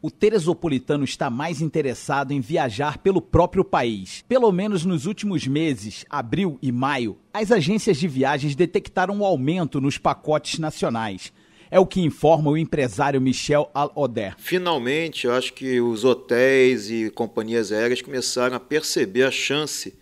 o Teresopolitano está mais interessado em viajar pelo próprio país. Pelo menos nos últimos meses, abril e maio, as agências de viagens detectaram um aumento nos pacotes nacionais. É o que informa o empresário Michel Al-Oder. Finalmente, eu acho que os hotéis e companhias aéreas começaram a perceber a chance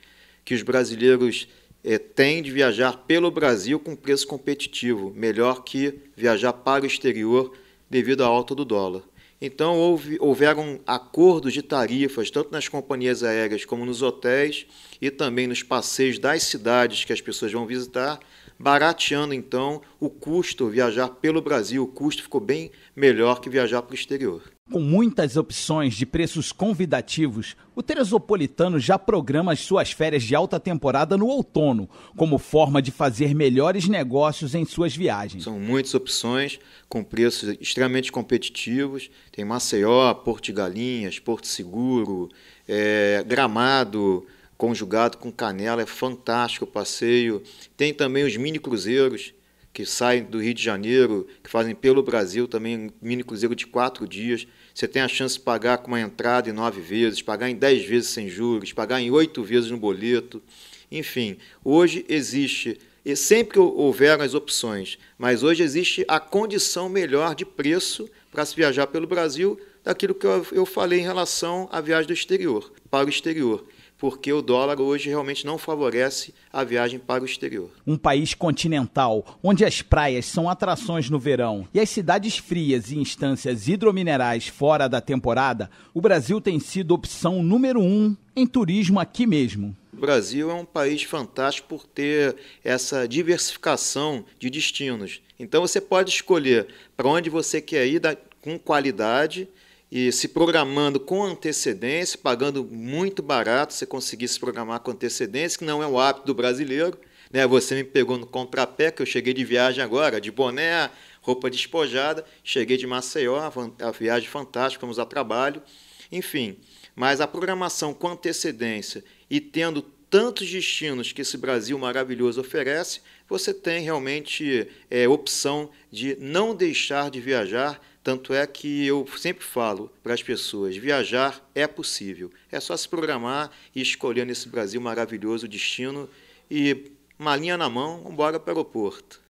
que os brasileiros eh, têm de viajar pelo Brasil com preço competitivo, melhor que viajar para o exterior devido à alta do dólar. Então, houve, houveram acordos de tarifas, tanto nas companhias aéreas como nos hotéis e também nos passeios das cidades que as pessoas vão visitar, barateando então o custo viajar pelo Brasil. O custo ficou bem melhor que viajar para o exterior. Com muitas opções de preços convidativos, o Teresopolitano já programa as suas férias de alta temporada no outono, como forma de fazer melhores negócios em suas viagens. São muitas opções com preços extremamente competitivos. Tem Maceió, Porto de Galinhas, Porto Seguro, é, Gramado, conjugado com canela, é fantástico o passeio. Tem também os mini cruzeiros que saem do Rio de Janeiro, que fazem pelo Brasil também, um mini cruzeiro de quatro dias. Você tem a chance de pagar com uma entrada em nove vezes, pagar em dez vezes sem juros, pagar em oito vezes no boleto. Enfim, hoje existe, e sempre houveram as opções, mas hoje existe a condição melhor de preço para se viajar pelo Brasil daquilo que eu falei em relação à viagem do exterior, para o exterior porque o dólar hoje realmente não favorece a viagem para o exterior. Um país continental, onde as praias são atrações no verão e as cidades frias e instâncias hidrominerais fora da temporada, o Brasil tem sido opção número um em turismo aqui mesmo. O Brasil é um país fantástico por ter essa diversificação de destinos. Então você pode escolher para onde você quer ir com qualidade e se programando com antecedência, pagando muito barato, você conseguir se programar com antecedência, que não é o hábito do brasileiro. Né? Você me pegou no contrapé, que eu cheguei de viagem agora, de boné, roupa despojada, cheguei de Maceió, a viagem fantástica, fomos a trabalho, enfim. Mas a programação com antecedência e tendo tantos destinos que esse Brasil maravilhoso oferece, você tem realmente é, opção de não deixar de viajar tanto é que eu sempre falo para as pessoas: viajar é possível. É só se programar e escolher nesse Brasil maravilhoso o destino e malinha na mão, embora para o aeroporto.